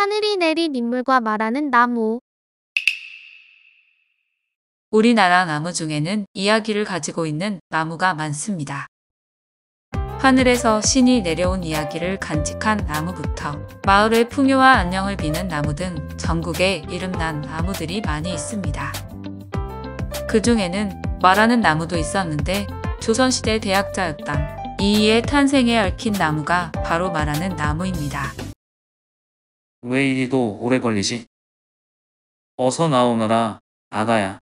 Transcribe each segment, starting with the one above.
하늘이 내린 인물과 말하는 나무. 우리나라 나무 중에는 이야기를 가지고 있는 나무가 많습니다. 하늘에서 신이 내려온 이야기를 간직한 나무부터 마을의 풍요와 안녕을 비는 나무 등 전국에 이름난 나무들이 많이 있습니다. 그 중에는 말하는 나무도 있었는데 조선시대 대학자였던 이이의 탄생에 얽힌 나무가 바로 말하는 나무입니다. 왜 이리도 오래 걸리지? 어서 나오너라, 아가야.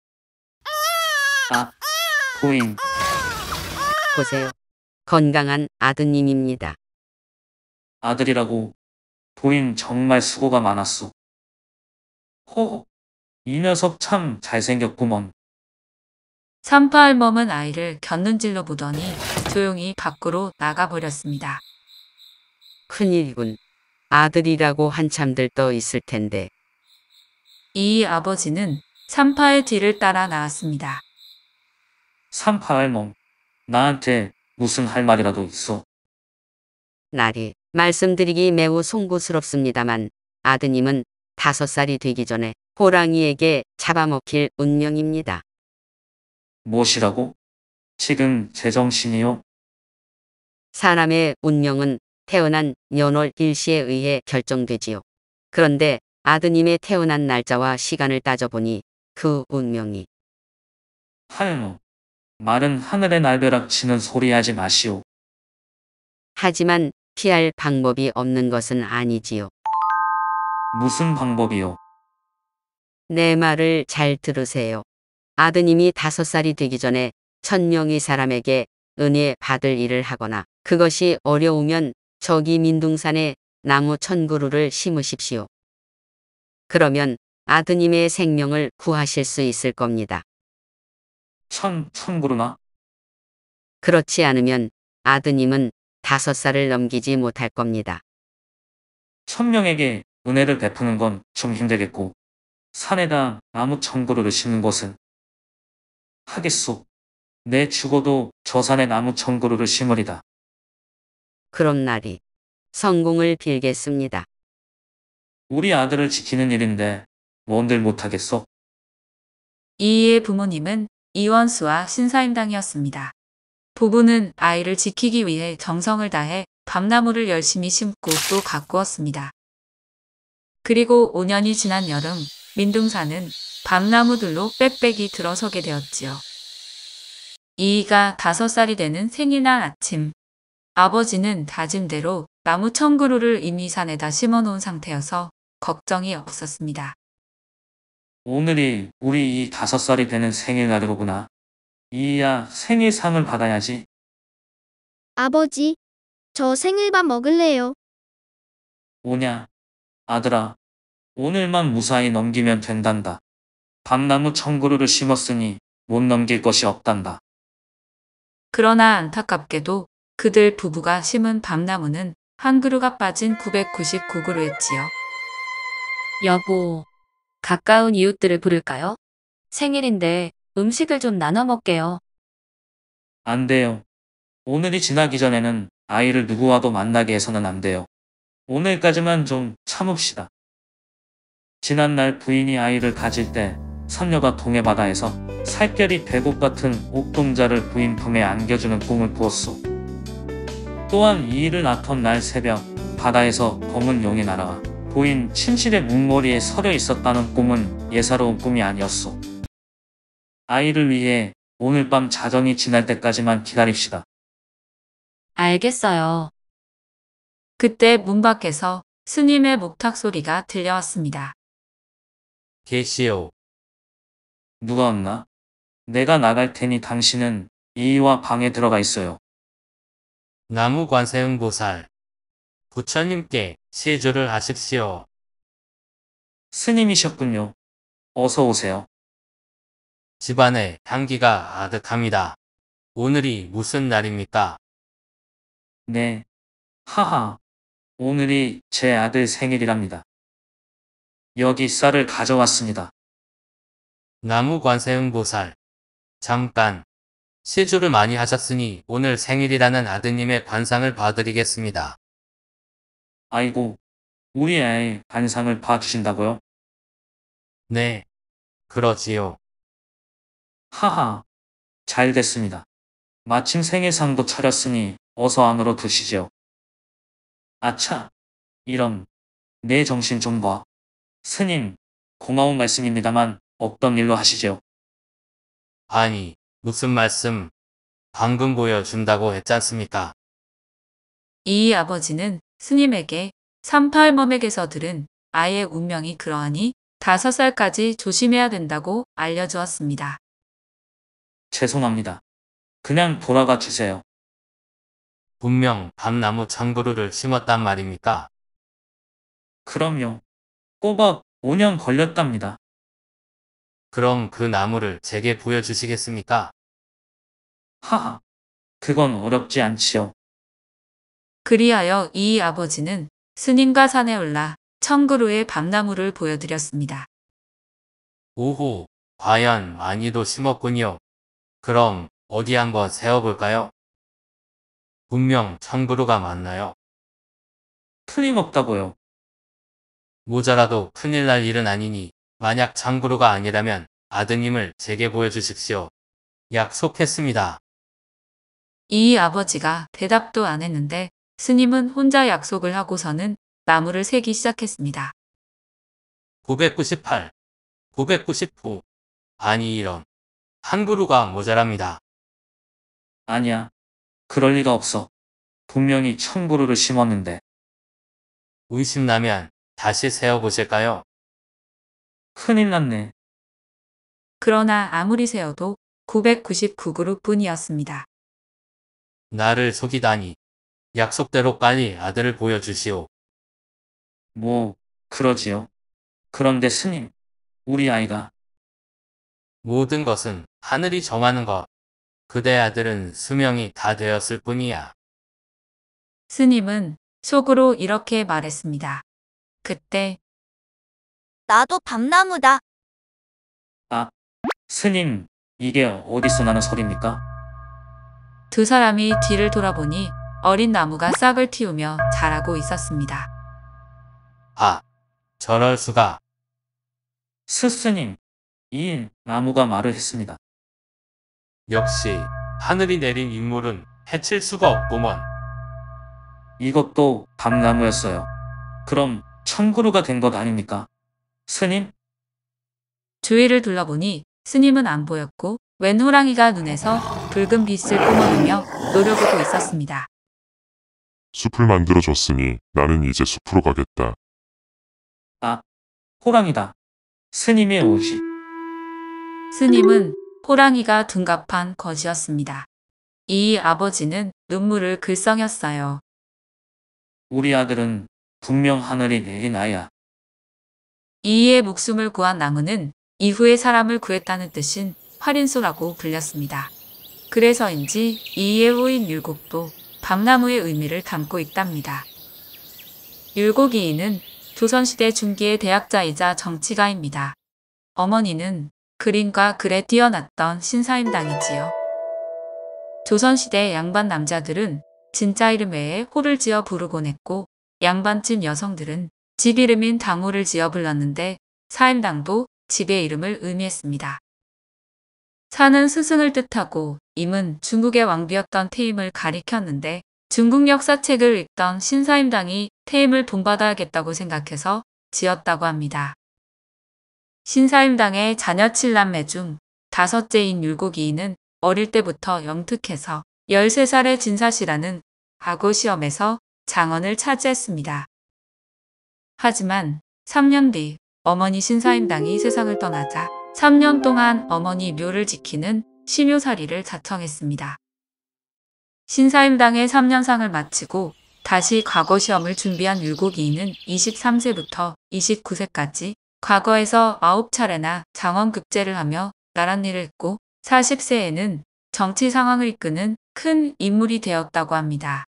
아, 부인. 보세요. 건강한 아드님입니다. 아들이라고. 부인 정말 수고가 많았소. 호, 이 녀석 참 잘생겼구먼. 삼파할멈은 아이를 곁눈질로 보더니 조용히 밖으로 나가버렸습니다. 큰일이군. 아들이라고 한참들 떠 있을 텐데. 이 아버지는 산파의 뒤를 따라 나왔습니다. 산파 할멈, 나한테 무슨 할 말이라도 있어? 나리, 말씀드리기 매우 송구스럽습니다만 아드님은 다섯 살이 되기 전에 호랑이에게 잡아먹힐 운명입니다. 무엇이라고? 지금 제정신이요? 사람의 운명은 태어난 연월 일시에 의해 결정되지요. 그런데 아드님의 태어난 날짜와 시간을 따져보니 그 운명이 하연 말은 하늘의 날벼락 치는 소리 하지 마시오. 하지만 피할 방법이 없는 것은 아니지요. 무슨 방법이요? 내 말을 잘 들으세요. 아드님이 다섯 살이 되기 전에 천명의 사람에게 은혜 받을 일을 하거나 그것이 어려우면 저기 민둥산에 나무 천그루를 심으십시오. 그러면 아드님의 생명을 구하실 수 있을 겁니다. 천, 천그루나? 그렇지 않으면 아드님은 다섯 살을 넘기지 못할 겁니다. 천명에게 은혜를 베푸는 건 좀 힘들겠고 산에다 나무 천그루를 심는 것은 하겠소. 내 죽어도 저 산에 나무 천그루를 심으리다. 그런 날이 성공을 빌겠습니다. 우리 아들을 지키는 일인데 뭔들 못하겠어? 이의 부모님은 이원수와 신사임당이었습니다. 부부는 아이를 지키기 위해 정성을 다해 밤나무를 열심히 심고 또 가꾸었습니다. 그리고 5년이 지난 여름 민둥산은 밤나무들로 빽빽이 들어서게 되었지요. 이이가 5살이 되는 생일날 아침 아버지는 다짐대로 나무 청그루를 이미 산에다 심어놓은 상태여서 걱정이 없었습니다. 오늘이 우리 이 다섯 살이 되는 생일날이로구나. 이야 생일상을 받아야지. 아버지, 저 생일밥 먹을래요. 오냐, 아들아. 오늘만 무사히 넘기면 된단다. 밤나무 청구루를 심었으니 못 넘길 것이 없단다. 그러나 안타깝게도 그들 부부가 심은 밤나무는 한 그루가 빠진 999그루였지요. 여보, 가까운 이웃들을 부를까요? 생일인데 음식을 좀 나눠 먹게요. 안 돼요. 오늘이 지나기 전에는 아이를 누구와도 만나게 해서는 안 돼요. 오늘까지만 좀 참읍시다. 지난날 부인이 아이를 가질 때 선녀가 동해 바다에서 살결이 백옥 같은 옥동자를 부인 품에 안겨주는 꿈을 꾸었소. 또한 이일을 낳던 날 새벽 바다에서 검은 용이 날아와 보인 침실의 문머리에 서려 있었다는 꿈은 예사로운 꿈이 아니었소. 아이를 위해 오늘 밤 자정이 지날 때까지만 기다립시다. 알겠어요. 그때 문 밖에서 스님의 목탁 소리가 들려왔습니다. 계시오. 누가 왔나 내가 나갈 테니 당신은 이와 방에 들어가 있어요. 나무관세음보살 부처님께 시주를 하십시오. 스님이셨군요. 어서 오세요. 집안에 향기가 아득합니다. 오늘이 무슨 날입니까? 네. 하하. 오늘이 제 아들 생일이랍니다. 여기 쌀을 가져왔습니다. 나무관세음보살 잠깐 시주를 많이 하셨으니 오늘 생일이라는 아드님의 관상을 봐드리겠습니다. 아이고, 우리 아이 관상을 봐주신다고요? 네, 그러지요. 하하, 잘 됐습니다. 마침 생일상도 차렸으니 어서 안으로 드시죠. 아차, 이런, 내 정신 좀 봐. 스님, 고마운 말씀입니다만 없던 일로 하시죠. 아니, 무슨 말씀 방금 보여준다고 했잖습니까? 이 아버지는 스님에게 삼팔멈에게서 들은 아이의 운명이 그러하니 다섯 살까지 조심해야 된다고 알려주었습니다. 죄송합니다. 그냥 돌아가 주세요. 분명 밤나무 장부루를 심었단 말입니까? 그럼요. 꼬박 5년 걸렸답니다. 그럼 그 나무를 제게 보여주시겠습니까? 하하, 그건 어렵지 않지요. 그리하여 이 아버지는 스님과 산에 올라 청구루의 밤나무를 보여드렸습니다. 오호, 과연 많이도 심었군요. 그럼 어디 한번 세어볼까요? 분명 청구루가 맞나요? 틀림없다고요. 모자라도 큰일 날 일은 아니니 만약 장구루가 아니라면 아드님을 제게 보여주십시오. 약속했습니다. 이 아버지가 대답도 안 했는데 스님은 혼자 약속을 하고서는 나무를 세기 시작했습니다. 998, 999, 아니 이런. 한 그루가 모자랍니다. 아니야. 그럴 리가 없어. 분명히 천 그루를 심었는데. 의심나면 다시 세어보실까요? 큰일 났네. 그러나 아무리 세어도 999그룹 뿐이었습니다. 나를 속이다니. 약속대로 빨리 아들을 보여주시오. 뭐, 그러지요. 그런데 스님, 우리 아이가 모든 것은 하늘이 정하는 것. 그대 아들은 수명이 다 되었을 뿐이야. 스님은 속으로 이렇게 말했습니다. 그때 나도 밤나무다. 아, 스님, 이게 어디서 나는 소리입니까? 두 사람이 뒤를 돌아보니 어린 나무가 싹을 틔우며 자라고 있었습니다. 아, 저럴 수가. 스스님, 이 나무가 말을 했습니다. 역시 하늘이 내린 인물은 해칠 수가 없구먼. 이것도 밤나무였어요. 그럼 청구루가 된 것 아닙니까? 스님? 주위를 둘러보니 스님은 안 보였고 웬 호랑이가 눈에서 붉은 빛을 뿜어내며 노려보고 있었습니다. 숲을 만들어줬으니 나는 이제 숲으로 가겠다. 아, 호랑이다. 스님의 옷이. 스님은 호랑이가 둔갑한 것이었습니다. 이 아버지는 눈물을 글썽였어요. 우리 아들은 분명 하늘이 내린 아이야. 이에 목숨을 구한 나무는 이후에 사람을 구했다는 뜻인 활인소라고 불렸습니다. 그래서인지 이의 후인 율곡도 밤나무의 의미를 담고 있답니다. 율곡이인은 조선시대 중기의 대학자이자 정치가입니다. 어머니는 그림과 글에 뛰어났던 신사임당이지요. 조선시대 양반 남자들은 진짜 이름 외에 호를 지어 부르곤 했고 양반집 여성들은 집 이름인 당호를 지어 불렀는데 사임당도 집의 이름을 의미했습니다. 사는 스승을 뜻하고 임은 중국의 왕비였던 태임을 가리켰는데 중국 역사책을 읽던 신사임당이 태임을 본받아야겠다고 생각해서 지었다고 합니다. 신사임당의 자녀 칠남매중 다섯째인 율곡이인은 어릴 때부터 영특해서 13살의 진사시라는 과거 시험에서 장원을 차지했습니다. 하지만 3년 뒤 어머니 신사임당이 세상을 떠나자 3년 동안 어머니 묘를 지키는 심효사리를 자청했습니다. 신사임당의 3년상을 마치고 다시 과거 시험을 준비한 율곡이인은 23세부터 29세까지 과거에서 9차례나 장원급제를 하며 나란 일을 했고 40세에는 정치 상황을 이끄는 큰 인물이 되었다고 합니다.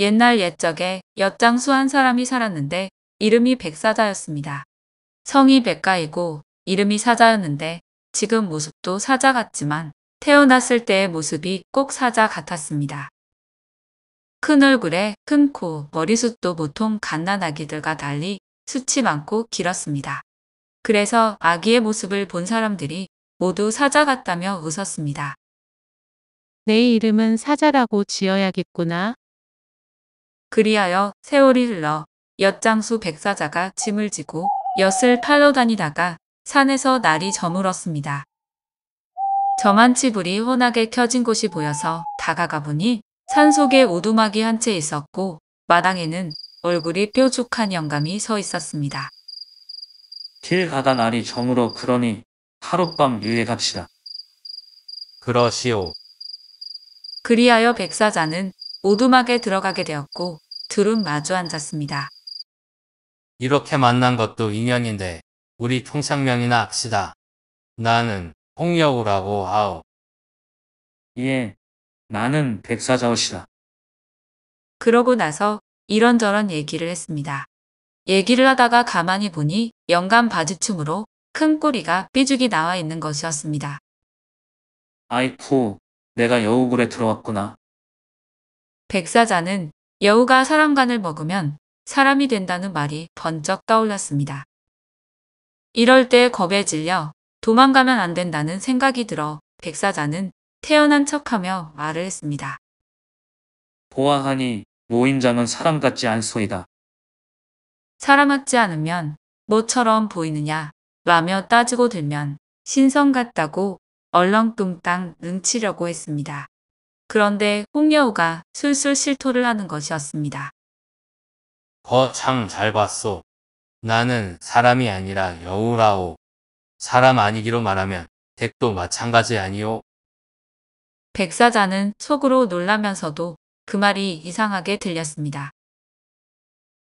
옛날 옛적에 엿장수한 사람이 살았는데 이름이 백사자였습니다. 성이 백가이고 이름이 사자였는데 지금 모습도 사자 같지만 태어났을 때의 모습이 꼭 사자 같았습니다. 큰 얼굴에 큰 코, 머리숱도 보통 갓난아기들과 달리 숱이 많고 길었습니다. 그래서 아기의 모습을 본 사람들이 모두 사자 같다며 웃었습니다. 내 이름은 사자라고 지어야겠구나. 그리하여 세월이 흘러 엿장수 백사자가 짐을 지고 엿을 팔러 다니다가 산에서 날이 저물었습니다. 저만치 불이 훤하게 켜진 곳이 보여서 다가가 보니 산 속에 오두막이 한 채 있었고 마당에는 얼굴이 뾰족한 영감이 서 있었습니다. 길 가다 날이 저물어 그러니 하룻밤 유예 갑시다. 그러시오. 그리하여 백사자는 오두막에 들어가게 되었고 둘은 마주 앉았습니다. 이렇게 만난 것도 인연인데 우리 통상명이나 합시다. 나는 홍여우라고 하오. 예, 나는 백사자오시다. 그러고 나서 이런저런 얘기를 했습니다. 얘기를 하다가 가만히 보니 연간 바지춤으로 큰 꼬리가 삐죽이 나와 있는 것이었습니다. 아이쿠, 내가 여우굴에 들어왔구나. 백사자는 여우가 사람간을 먹으면 사람이 된다는 말이 번쩍 떠올랐습니다. 이럴 때 겁에 질려 도망가면 안 된다는 생각이 들어 백사자는 태어난 척하며 말을 했습니다. 보아하니 모인장은 사람 같지 않소이다. 사람 같지 않으면 뭐처럼 보이느냐 라며 따지고 들면 신성 같다고 얼렁뚱땅 눈치려고 했습니다. 그런데 홍여우가 술술 실토를 하는 것이었습니다. 거 참 잘 봤소. 나는 사람이 아니라 여우라오. 사람 아니기로 말하면 댁도 마찬가지 아니오. 백사자는 속으로 놀라면서도 그 말이 이상하게 들렸습니다.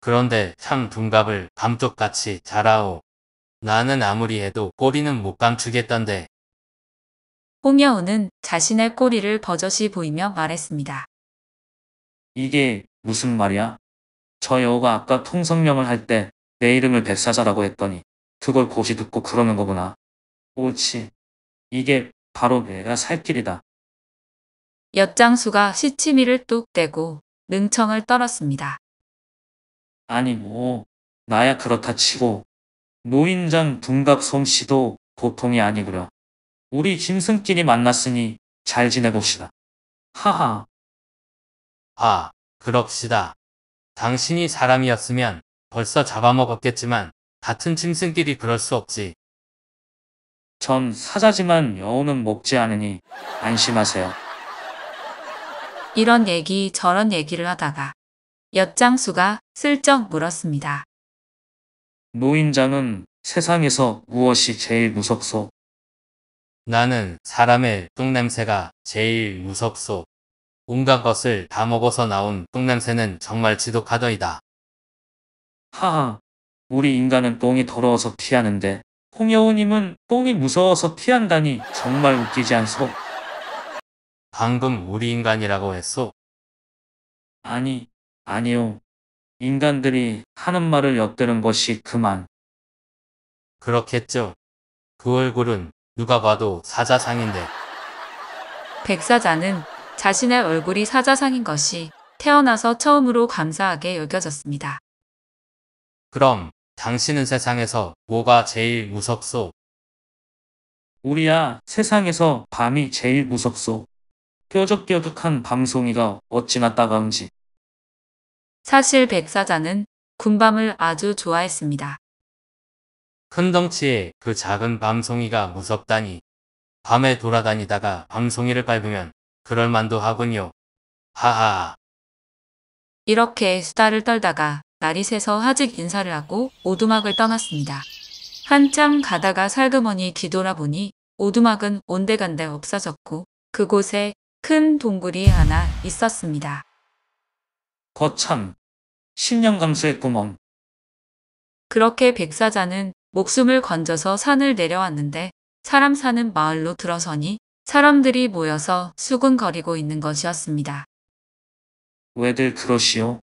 그런데 참 둔갑을 감쪽같이 자라오. 나는 아무리 해도 꼬리는 못 감추겠던데 홍여우는 자신의 꼬리를 버젓이 보이며 말했습니다. 이게 무슨 말이야? 저 여우가 아까 통성명을 할 때 내 이름을 백사자라고 했더니 그걸 보시 듣고 그러는 거구나. 옳지. 이게 바로 내가 살 길이다. 엿장수가 시치미를 뚝 떼고 능청을 떨었습니다. 아니 뭐 나야 그렇다 치고 노인장 둔갑솜씨도 보통이 아니구려. 우리 짐승끼리 만났으니 잘 지내봅시다. 하하. 아, 그럽시다. 당신이 사람이었으면 벌써 잡아먹었겠지만 같은 짐승끼리 그럴 수 없지. 전 사자지만 여우는 먹지 않으니 안심하세요. 이런 얘기 저런 얘기를 하다가 엿장수가 슬쩍 물었습니다. 노인장은 세상에서 무엇이 제일 무섭소? 나는 사람의 똥냄새가 제일 무섭소. 온갖 것을 다 먹어서 나온 똥냄새는 정말 지독하더이다. 하하, 우리 인간은 똥이 더러워서 피하는데 홍여우님은 똥이 무서워서 피한다니 정말 웃기지 않소? 방금 우리 인간이라고 했소? 아니, 아니요. 인간들이 하는 말을 엿드는 것이 그만. 그렇겠죠. 그 얼굴은 누가 봐도 사자상인데. 백사자는 자신의 얼굴이 사자상인 것이 태어나서 처음으로 감사하게 여겨졌습니다. 그럼 당신은 세상에서 뭐가 제일 무섭소? 우리야 세상에서 밤이 제일 무섭소. 뾰족뾰족한 밤송이가 어찌나 따가운지. 사실 백사자는 군밤을 아주 좋아했습니다. 큰 덩치에 그 작은 밤송이가 무섭다니. 밤에 돌아다니다가 밤송이를 밟으면 그럴만도 하군요. 하하. 이렇게 수다를 떨다가 날이 새서 하직 인사를 하고 오두막을 떠났습니다. 한참 가다가 살그머니 뒤돌아보니 오두막은 온데간데 없어졌고 그곳에 큰 동굴이 하나 있었습니다. 거참, 신년 감수의 구멍. 그렇게 백사자는 목숨을 건져서 산을 내려왔는데 사람 사는 마을로 들어서니 사람들이 모여서 수군거리고 있는 것이었습니다. 왜들 그러시오?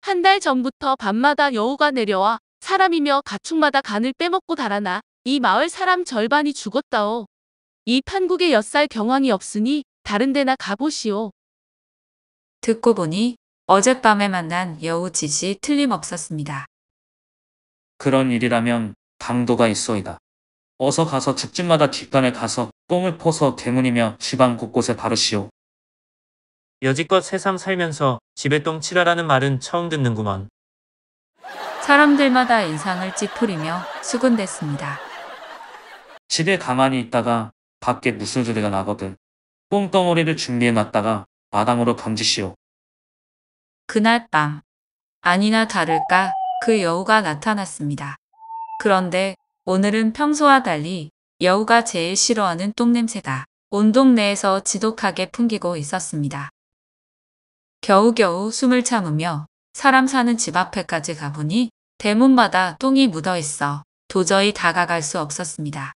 한 달 전부터 밤마다 여우가 내려와 사람이며 가축마다 간을 빼먹고 달아나 이 마을 사람 절반이 죽었다오. 이 판국에 엿살 경황이 없으니 다른 데나 가보시오. 듣고 보니 어젯밤에 만난 여우 짓이 틀림없었습니다. 그런 일이라면 강도가 있어이다 어서 가서 집집마다 뒷간에 가서 똥을 퍼서 대문이며 지방 곳곳에 바르시오. 여지껏 세상 살면서 집에 똥 치라라는 말은 처음 듣는구먼. 사람들마다 인상을 찌푸리며 수군댔습니다. 집에 가만히 있다가 밖에 무슨 소리가 나거든. 똥덩어리를 준비해놨다가 마당으로 던지시오. 그날 밤 아니나 다를까 그 여우가 나타났습니다. 그런데 오늘은 평소와 달리 여우가 제일 싫어하는 똥냄새가 온 동네에서 지독하게 풍기고 있었습니다. 겨우겨우 숨을 참으며 사람 사는 집 앞에까지 가보니 대문마다 똥이 묻어있어 도저히 다가갈 수 없었습니다.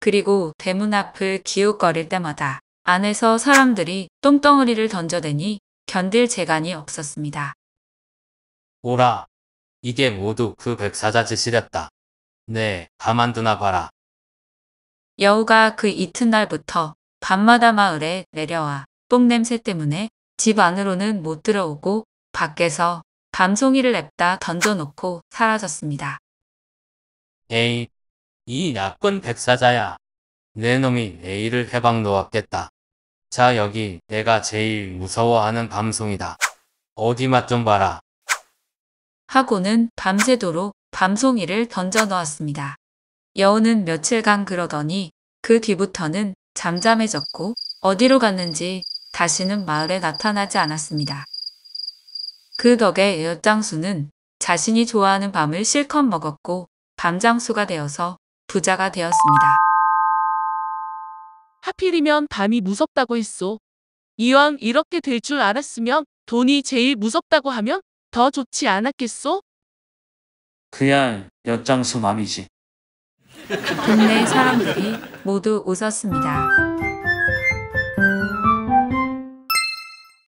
그리고 대문 앞을 기웃거릴 때마다 안에서 사람들이 똥덩어리를 던져대니 견딜 재간이 없었습니다. 오라, 이게 모두 그 백사자 지시랬다 네, 가만두나 봐라. 여우가 그 이튿날부터 밤마다 마을에 내려와 뽕냄새 때문에 집 안으로는 못 들어오고 밖에서 밤송이를 냅다 던져놓고 사라졌습니다. 에이, 이 나쁜 백사자야. 내 놈이 내일을 해방 놓았겠다. 자 여기 내가 제일 무서워하는 밤송이다. 어디 맛 좀 봐라. 하고는 밤새도록 밤송이를 던져 넣었습니다. 여우는 며칠간 그러더니 그 뒤부터는 잠잠해졌고 어디로 갔는지 다시는 마을에 나타나지 않았습니다. 그 덕에 엿장수는 자신이 좋아하는 밤을 실컷 먹었고 밤장수가 되어서 부자가 되었습니다. 하필이면 밤이 무섭다고 했소. 이왕 이렇게 될 줄 알았으면 돈이 제일 무섭다고 하면 더 좋지 않았겠소? 그야 엿장수 맘이지. 동네 사람들이 모두 웃었습니다.